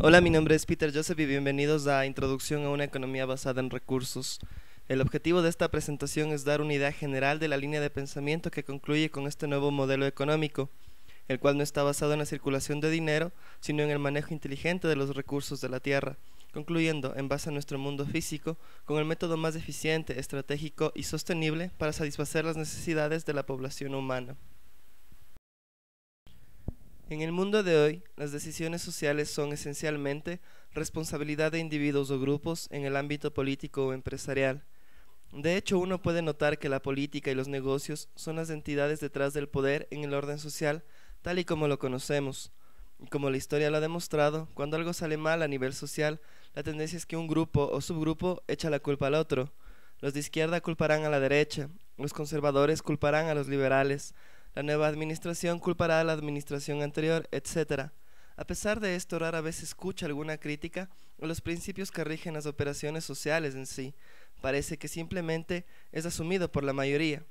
Hola, mi nombre es Peter Joseph y bienvenidos a Introducción a una economía basada en recursos. El objetivo de esta presentación es dar una idea general de la línea de pensamiento que concluye con este nuevo modelo económico, el cual no está basado en la circulación de dinero, sino en el manejo inteligente de los recursos de la Tierra, concluyendo, en base a nuestro mundo físico, con el método más eficiente, estratégico y sostenible para satisfacer las necesidades de la población humana. En el mundo de hoy, las decisiones sociales son esencialmente responsabilidad de individuos o grupos en el ámbito político o empresarial. De hecho, uno puede notar que la política y los negocios son las entidades detrás del poder en el orden social, tal y como lo conocemos. Y como la historia lo ha demostrado, cuando algo sale mal a nivel social, la tendencia es que un grupo o subgrupo echa la culpa al otro. Los de izquierda culparán a la derecha, los conservadores culparán a los liberales, la nueva administración culpará a la administración anterior, etc. A pesar de esto, rara vez se escucha alguna crítica a los principios que rigen las operaciones sociales en sí. Parece que simplemente es asumido por la mayoría.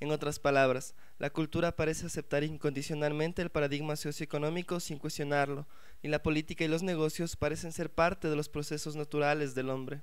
En otras palabras, la cultura parece aceptar incondicionalmente el paradigma socioeconómico sin cuestionarlo, y la política y los negocios parecen ser parte de los procesos naturales del hombre.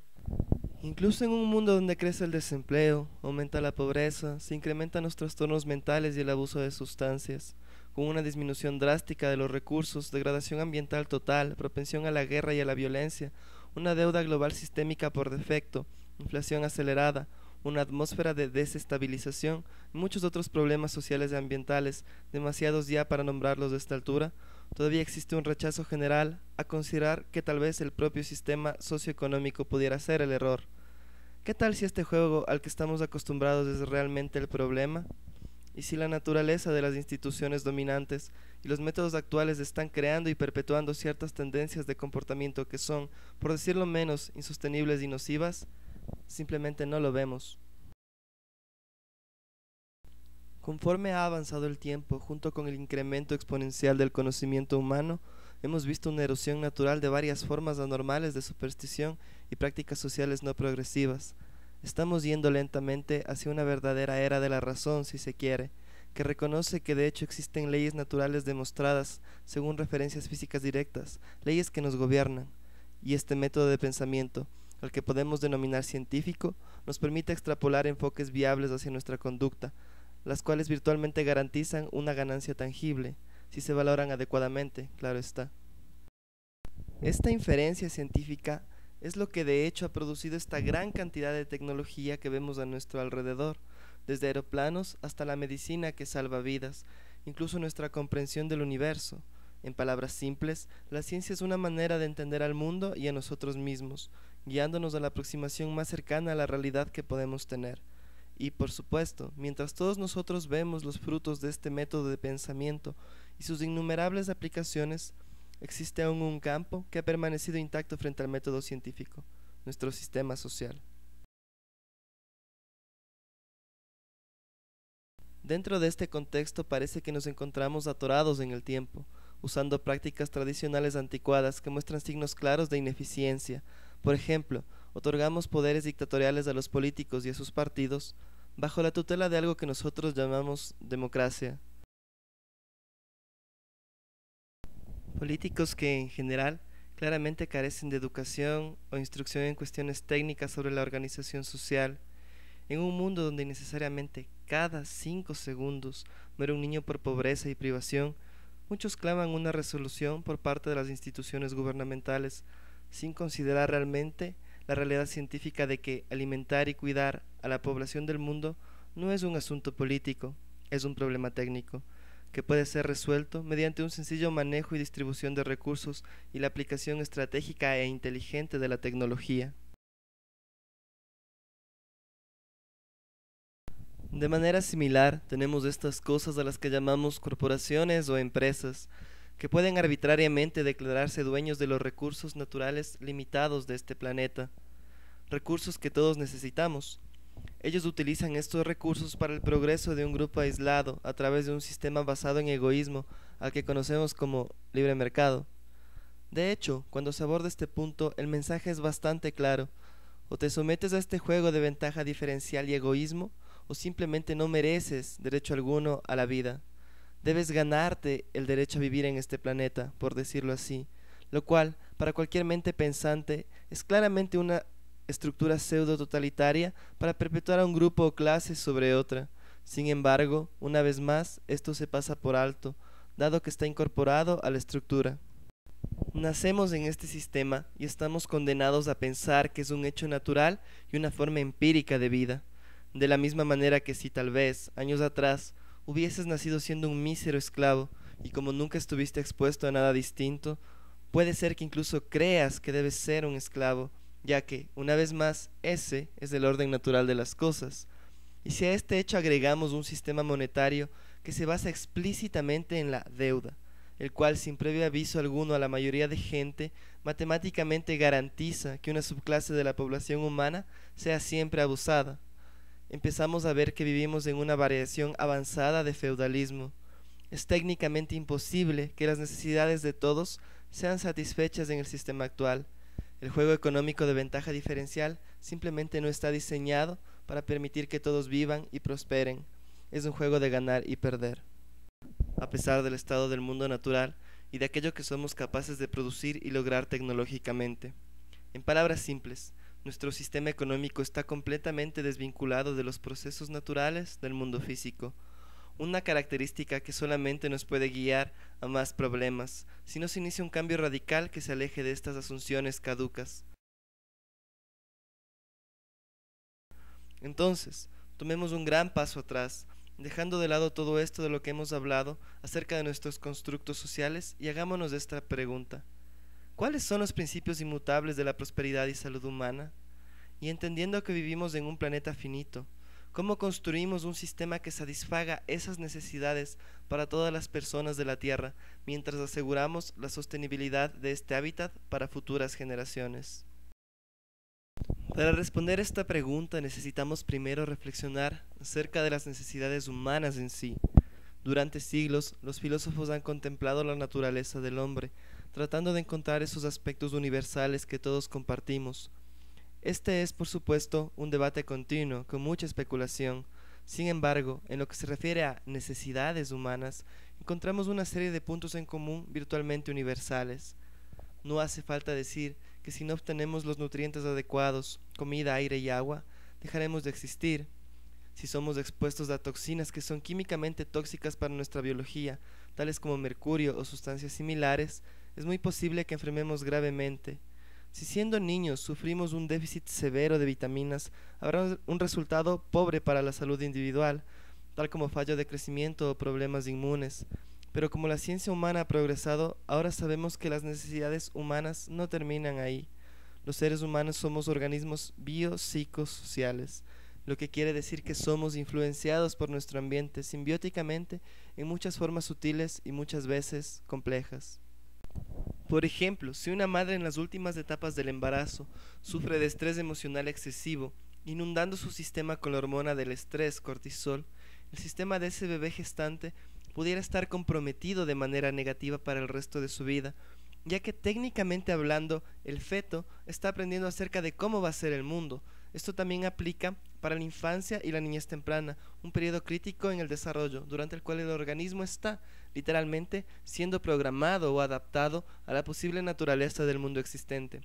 Incluso en un mundo donde crece el desempleo, aumenta la pobreza, se incrementan los trastornos mentales y el abuso de sustancias, con una disminución drástica de los recursos, degradación ambiental total, propensión a la guerra y a la violencia, una deuda global sistémica por defecto, inflación acelerada, una atmósfera de desestabilización y muchos otros problemas sociales y ambientales, demasiados ya para nombrarlos de esta altura, todavía existe un rechazo general a considerar que tal vez el propio sistema socioeconómico pudiera ser el error. ¿Qué tal si este juego al que estamos acostumbrados es realmente el problema? ¿Y si la naturaleza de las instituciones dominantes y los métodos actuales están creando y perpetuando ciertas tendencias de comportamiento que son, por decirlo menos, insostenibles y nocivas? Simplemente no lo vemos. Conforme ha avanzado el tiempo, junto con el incremento exponencial del conocimiento humano, hemos visto una erosión natural de varias formas anormales de superstición y prácticas sociales no progresivas. Estamos yendo lentamente hacia una verdadera era de la razón, si se quiere, que reconoce que de hecho existen leyes naturales demostradas según referencias físicas directas, leyes que nos gobiernan. Y este método de pensamiento, al que podemos denominar científico, nos permite extrapolar enfoques viables hacia nuestra conducta, las cuales virtualmente garantizan una ganancia tangible, si se valoran adecuadamente, claro está. Esta inferencia científica es lo que de hecho ha producido esta gran cantidad de tecnología que vemos a nuestro alrededor, desde aeroplanos hasta la medicina que salva vidas, incluso nuestra comprensión del universo. En palabras simples, la ciencia es una manera de entender al mundo y a nosotros mismos, guiándonos a la aproximación más cercana a la realidad que podemos tener. Y por supuesto, mientras todos nosotros vemos los frutos de este método de pensamiento y sus innumerables aplicaciones, existe aún un campo que ha permanecido intacto frente al método científico, nuestro sistema social. Dentro de este contexto parece que nos encontramos atorados en el tiempo, usando prácticas tradicionales anticuadas que muestran signos claros de ineficiencia. Por ejemplo, otorgamos poderes dictatoriales a los políticos y a sus partidos bajo la tutela de algo que nosotros llamamos democracia. Políticos que, en general, claramente carecen de educación o instrucción en cuestiones técnicas sobre la organización social, en un mundo donde necesariamente cada cinco segundos muere un niño por pobreza y privación, muchos claman una resolución por parte de las instituciones gubernamentales sin considerar realmente la realidad científica de que alimentar y cuidar a la población del mundo no es un asunto político, es un problema técnico, que puede ser resuelto mediante un sencillo manejo y distribución de recursos y la aplicación estratégica e inteligente de la tecnología. De manera similar, tenemos estas cosas a las que llamamos corporaciones o empresas, que pueden arbitrariamente declararse dueños de los recursos naturales limitados de este planeta, recursos que todos necesitamos. Ellos utilizan estos recursos para el progreso de un grupo aislado a través de un sistema basado en egoísmo al que conocemos como libre mercado. De hecho, cuando se aborda este punto, el mensaje es bastante claro. O te sometes a este juego de ventaja diferencial y egoísmo, o simplemente no mereces derecho alguno a la vida. Debes ganarte el derecho a vivir en este planeta, por decirlo así, lo cual, para cualquier mente pensante, es claramente una estructura pseudo-totalitaria para perpetuar a un grupo o clase sobre otra. Sin embargo, una vez más, esto se pasa por alto, dado que está incorporado a la estructura. Nacemos en este sistema y estamos condenados a pensar que es un hecho natural y una forma empírica de vida. De la misma manera que si tal vez, años atrás, hubieses nacido siendo un mísero esclavo y como nunca estuviste expuesto a nada distinto, puede ser que incluso creas que debes ser un esclavo, ya que, una vez más, ese es el orden natural de las cosas. Y si a este hecho agregamos un sistema monetario que se basa explícitamente en la deuda, el cual sin previo aviso alguno a la mayoría de gente matemáticamente garantiza que una subclase de la población humana sea siempre abusada, empezamos a ver que vivimos en una variación avanzada de feudalismo. Es técnicamente imposible que las necesidades de todos sean satisfechas en el sistema actual. El juego económico de ventaja diferencial simplemente no está diseñado para permitir que todos vivan y prosperen. Es un juego de ganar y perder. A pesar del estado del mundo natural y de aquello que somos capaces de producir y lograr tecnológicamente. En palabras simples, nuestro sistema económico está completamente desvinculado de los procesos naturales del mundo físico, una característica que solamente nos puede guiar a más problemas si no se inicia un cambio radical que se aleje de estas asunciones caducas. Entonces, tomemos un gran paso atrás, dejando de lado todo esto de lo que hemos hablado acerca de nuestros constructos sociales y hagámonos esta pregunta cuáles son los principios inmutables de la prosperidad y salud humana, y entendiendo que vivimos en un planeta finito, cómo construimos un sistema que satisfaga esas necesidades para todas las personas de la Tierra, mientras aseguramos la sostenibilidad de este hábitat para futuras generaciones. Para responder esta pregunta necesitamos primero reflexionar acerca de las necesidades humanas en sí. Durante siglos, los filósofos han contemplado la naturaleza del hombre, tratando de encontrar esos aspectos universales que todos compartimos. Este es, por supuesto, un debate continuo, con mucha especulación. Sin embargo, en lo que se refiere a necesidades humanas, encontramos una serie de puntos en común virtualmente universales. No hace falta decir que si no obtenemos los nutrientes adecuados, comida, aire y agua, dejaremos de existir. Si somos expuestos a toxinas que son químicamente tóxicas para nuestra biología, tales como mercurio o sustancias similares, es muy posible que enfermemos gravemente. Si siendo niños sufrimos un déficit severo de vitaminas, habrá un resultado pobre para la salud individual, tal como fallo de crecimiento o problemas inmunes. Pero como la ciencia humana ha progresado, ahora sabemos que las necesidades humanas no terminan ahí. Los seres humanos somos organismos biopsicosociales, lo que quiere decir que somos influenciados por nuestro ambiente simbióticamente en muchas formas sutiles y muchas veces complejas. Por ejemplo, si una madre en las últimas etapas del embarazo sufre de estrés emocional excesivo, inundando su sistema con la hormona del estrés, cortisol, el sistema de ese bebé gestante pudiera estar comprometido de manera negativa para el resto de su vida, ya que técnicamente hablando, el feto está aprendiendo acerca de cómo va a ser el mundo. Esto también aplica para la infancia y la niñez temprana, un periodo crítico en el desarrollo, durante el cual el organismo está literalmente siendo programado o adaptado a la posible naturaleza del mundo existente.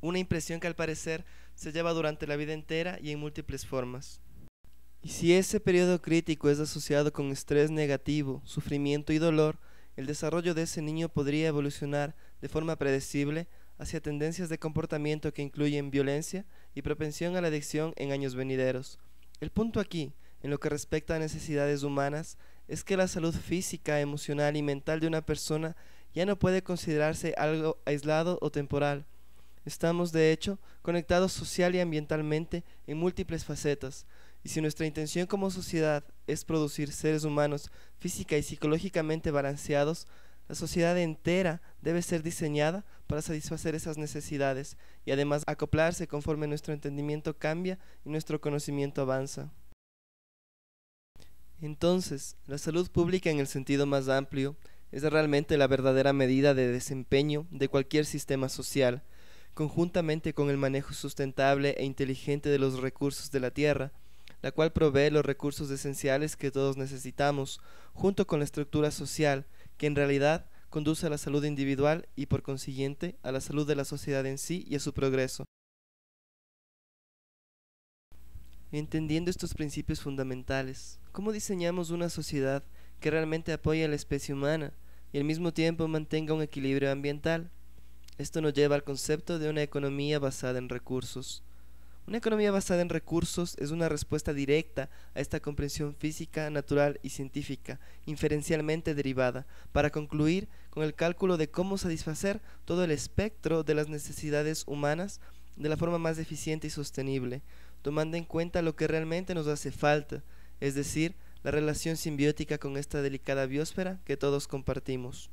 Una impresión que al parecer se lleva durante la vida entera y en múltiples formas. Y si ese periodo crítico es asociado con estrés negativo, sufrimiento y dolor, el desarrollo de ese niño podría evolucionar de forma predecible hacia tendencias de comportamiento que incluyen violencia y propensión a la adicción en años venideros. El punto aquí, en lo que respecta a necesidades humanas, es que la salud física, emocional y mental de una persona ya no puede considerarse algo aislado o temporal. Estamos, de hecho, conectados social y ambientalmente en múltiples facetas, y si nuestra intención como sociedad es producir seres humanos física y psicológicamente balanceados, la sociedad entera debe ser diseñada para satisfacer esas necesidades y además acoplarse conforme nuestro entendimiento cambia y nuestro conocimiento avanza. Entonces, la salud pública en el sentido más amplio es realmente la verdadera medida de desempeño de cualquier sistema social, conjuntamente con el manejo sustentable e inteligente de los recursos de la tierra, la cual provee los recursos esenciales que todos necesitamos, junto con la estructura social, que en realidad conduce a la salud individual y por consiguiente a la salud de la sociedad en sí y a su progreso. Entendiendo estos principios fundamentales, ¿cómo diseñamos una sociedad que realmente apoye a la especie humana y al mismo tiempo mantenga un equilibrio ambiental? Esto nos lleva al concepto de una economía basada en recursos. Una economía basada en recursos es una respuesta directa a esta comprensión física, natural y científica, inferencialmente derivada, para concluir con el cálculo de cómo satisfacer todo el espectro de las necesidades humanas de la forma más eficiente y sostenible, tomando en cuenta lo que realmente nos hace falta, es decir, la relación simbiótica con esta delicada biosfera que todos compartimos.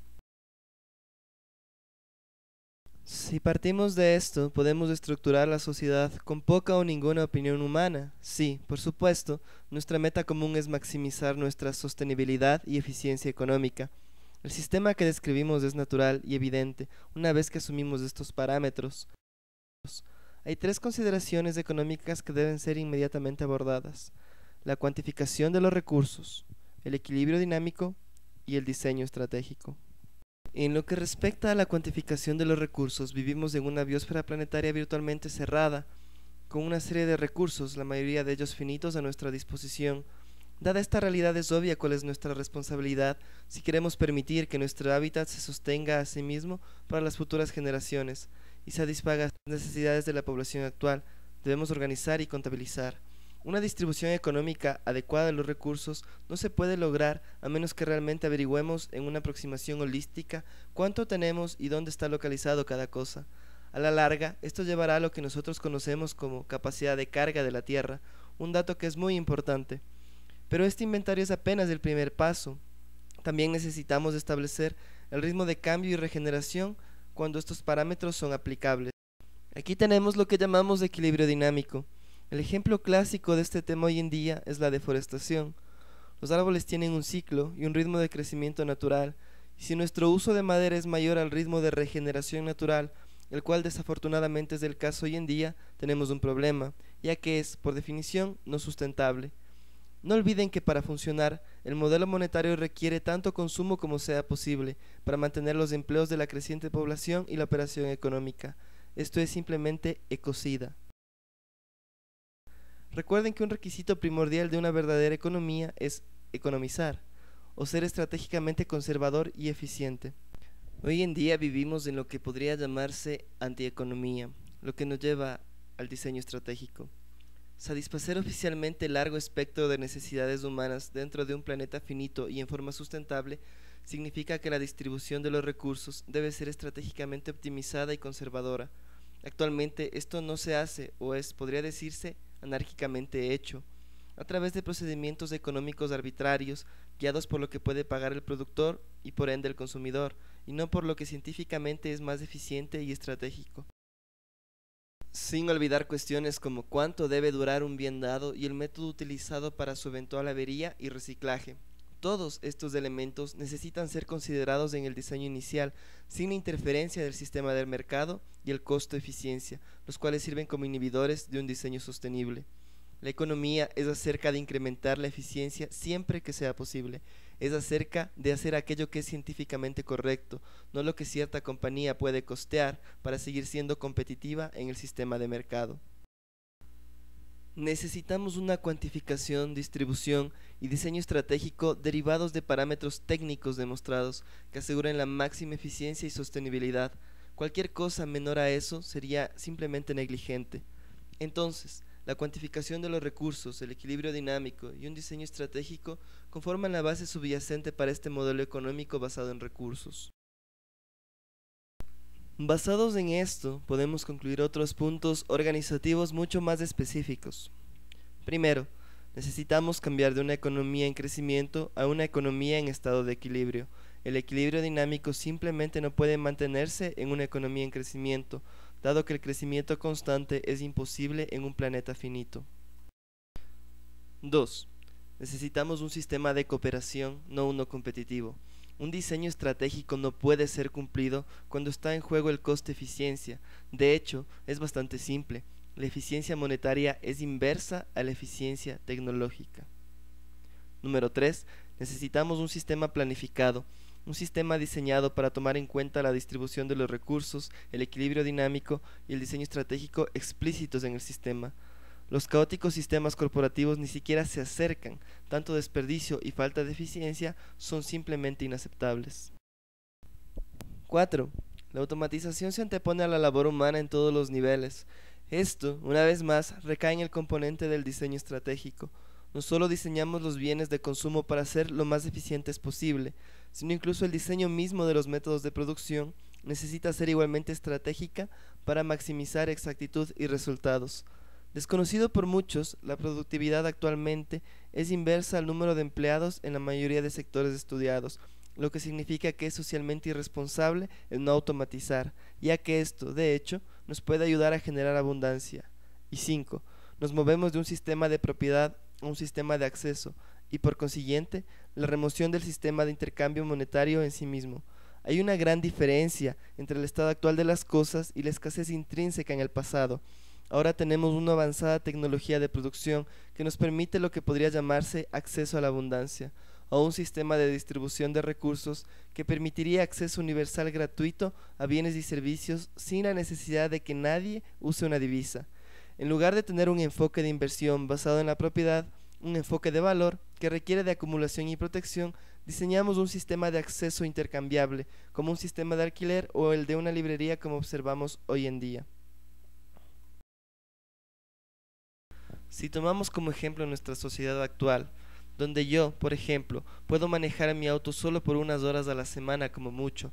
Si partimos de esto, podemos estructurar la sociedad con poca o ninguna opinión humana. Sí, por supuesto, nuestra meta común es maximizar nuestra sostenibilidad y eficiencia económica. El sistema que describimos es natural y evidente una vez que asumimos estos parámetros. Hay tres consideraciones económicas que deben ser inmediatamente abordadas. La cuantificación de los recursos, el equilibrio dinámico y el diseño estratégico. En lo que respecta a la cuantificación de los recursos, vivimos en una biosfera planetaria virtualmente cerrada, con una serie de recursos, la mayoría de ellos finitos, a nuestra disposición. Dada esta realidad es obvia cuál es nuestra responsabilidad si queremos permitir que nuestro hábitat se sostenga a sí mismo para las futuras generaciones y satisfaga las necesidades de la población actual, debemos organizar y contabilizar. Una distribución económica adecuada de los recursos no se puede lograr a menos que realmente averigüemos en una aproximación holística cuánto tenemos y dónde está localizado cada cosa. A la larga, esto llevará a lo que nosotros conocemos como capacidad de carga de la Tierra, un dato que es muy importante. Pero este inventario es apenas el primer paso. También necesitamos establecer el ritmo de cambio y regeneración cuando estos parámetros son aplicables. Aquí tenemos lo que llamamos equilibrio dinámico. El ejemplo clásico de este tema hoy en día es la deforestación. Los árboles tienen un ciclo y un ritmo de crecimiento natural, y si nuestro uso de madera es mayor al ritmo de regeneración natural, el cual desafortunadamente es el caso hoy en día, tenemos un problema, ya que es, por definición, no sustentable. No olviden que para funcionar, el modelo monetario requiere tanto consumo como sea posible para mantener los empleos de la creciente población y la operación económica. Esto es simplemente ecocida. Recuerden que un requisito primordial de una verdadera economía es economizar, o ser estratégicamente conservador y eficiente. Hoy en día vivimos en lo que podría llamarse antieconomía, lo que nos lleva al diseño estratégico. Satisfacer oficialmente el largo espectro de necesidades humanas dentro de un planeta finito y en forma sustentable significa que la distribución de los recursos debe ser estratégicamente optimizada y conservadora. Actualmente esto no se hace o es, podría decirse, anárquicamente hecho, a través de procedimientos económicos arbitrarios guiados por lo que puede pagar el productor y por ende el consumidor, y no por lo que científicamente es más eficiente y estratégico sin olvidar cuestiones como cuánto debe durar un bien dado y el método utilizado para su eventual avería y reciclaje. Todos estos elementos necesitan ser considerados en el diseño inicial, sin la interferencia del sistema del mercado y el costo-eficiencia, los cuales sirven como inhibidores de un diseño sostenible. La economía es acerca de incrementar la eficiencia siempre que sea posible. Es acerca de hacer aquello que es científicamente correcto, no lo que cierta compañía puede costear para seguir siendo competitiva en el sistema de mercado. Necesitamos una cuantificación, distribución y diseño estratégico derivados de parámetros técnicos demostrados que aseguren la máxima eficiencia y sostenibilidad. Cualquier cosa menor a eso sería simplemente negligente. Entonces, la cuantificación de los recursos, el equilibrio dinámico y un diseño estratégico conforman la base subyacente para este modelo económico basado en recursos. Basados en esto, podemos concluir otros puntos organizativos mucho más específicos. Primero, necesitamos cambiar de una economía en crecimiento a una economía en estado de equilibrio. El equilibrio dinámico simplemente no puede mantenerse en una economía en crecimiento, dado que el crecimiento constante es imposible en un planeta finito. 2. Necesitamos un sistema de cooperación, no uno competitivo. Un diseño estratégico no puede ser cumplido cuando está en juego el coste-eficiencia. De hecho, es bastante simple. La eficiencia monetaria es inversa a la eficiencia tecnológica. Número 3. Necesitamos un sistema planificado, un sistema diseñado para tomar en cuenta la distribución de los recursos, el equilibrio dinámico y el diseño estratégico explícitos en el sistema. Los caóticos sistemas corporativos ni siquiera se acercan, tanto desperdicio y falta de eficiencia son simplemente inaceptables. 4. La automatización se antepone a la labor humana en todos los niveles. Esto, una vez más, recae en el componente del diseño estratégico. No solo diseñamos los bienes de consumo para ser lo más eficientes posible, sino incluso el diseño mismo de los métodos de producción necesita ser igualmente estratégica para maximizar exactitud y resultados. Desconocido por muchos, la productividad actualmente es inversa al número de empleados en la mayoría de sectores estudiados, lo que significa que es socialmente irresponsable el no automatizar, ya que esto, de hecho, nos puede ayudar a generar abundancia. Y 5. Nos movemos de un sistema de propiedad a un sistema de acceso, y por consiguiente la remoción del sistema de intercambio monetario en sí mismo. Hay una gran diferencia entre el estado actual de las cosas y la escasez intrínseca en el pasado. Ahora tenemos una avanzada tecnología de producción que nos permite lo que podría llamarse acceso a la abundancia, o un sistema de distribución de recursos que permitiría acceso universal gratuito a bienes y servicios sin la necesidad de que nadie use una divisa. En lugar de tener un enfoque de inversión basado en la propiedad, un enfoque de valor que requiere de acumulación y protección, diseñamos un sistema de acceso intercambiable, como un sistema de alquiler o el de una librería como observamos hoy en día. Si tomamos como ejemplo nuestra sociedad actual, donde yo, por ejemplo, puedo manejar mi auto solo por unas horas a la semana como mucho,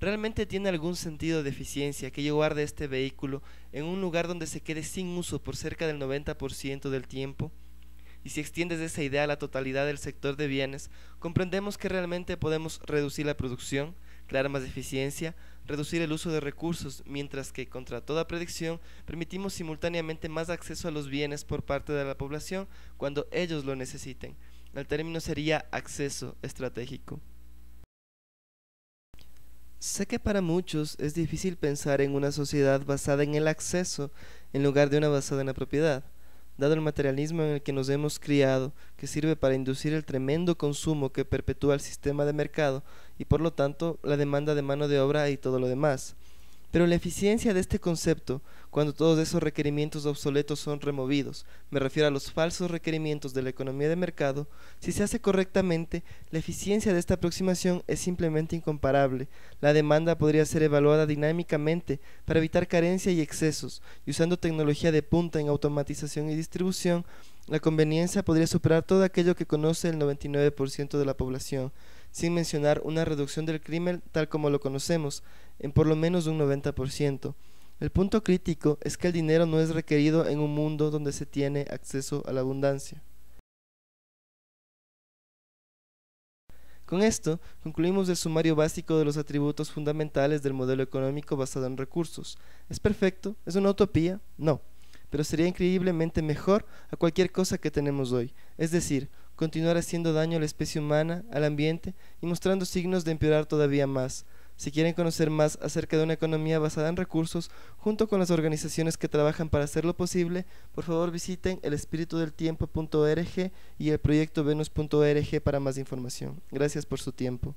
¿realmente tiene algún sentido de eficiencia que yo guarde este vehículo en un lugar donde se quede sin uso por cerca del 90% del tiempo? y si extiendes esa idea a la totalidad del sector de bienes, comprendemos que realmente podemos reducir la producción, crear más eficiencia, reducir el uso de recursos, mientras que, contra toda predicción, permitimos simultáneamente más acceso a los bienes por parte de la población cuando ellos lo necesiten. El término sería acceso estratégico. Sé que para muchos es difícil pensar en una sociedad basada en el acceso en lugar de una basada en la propiedad dado el materialismo en el que nos hemos criado, que sirve para inducir el tremendo consumo que perpetúa el sistema de mercado y por lo tanto la demanda de mano de obra y todo lo demás. Pero la eficiencia de este concepto, cuando todos esos requerimientos obsoletos son removidos, me refiero a los falsos requerimientos de la economía de mercado, si se hace correctamente, la eficiencia de esta aproximación es simplemente incomparable. La demanda podría ser evaluada dinámicamente para evitar carencia y excesos, y usando tecnología de punta en automatización y distribución, la conveniencia podría superar todo aquello que conoce el 99% de la población sin mencionar una reducción del crimen tal como lo conocemos, en por lo menos un 90%. El punto crítico es que el dinero no es requerido en un mundo donde se tiene acceso a la abundancia. Con esto, concluimos el sumario básico de los atributos fundamentales del modelo económico basado en recursos. ¿Es perfecto? ¿Es una utopía? No, pero sería increíblemente mejor a cualquier cosa que tenemos hoy, es decir, continuar haciendo daño a la especie humana, al ambiente y mostrando signos de empeorar todavía más, si quieren conocer más acerca de una economía basada en recursos, junto con las organizaciones que trabajan para hacerlo posible, por favor visiten elespiritudeltiempo.org y el proyecto para más información. Gracias por su tiempo.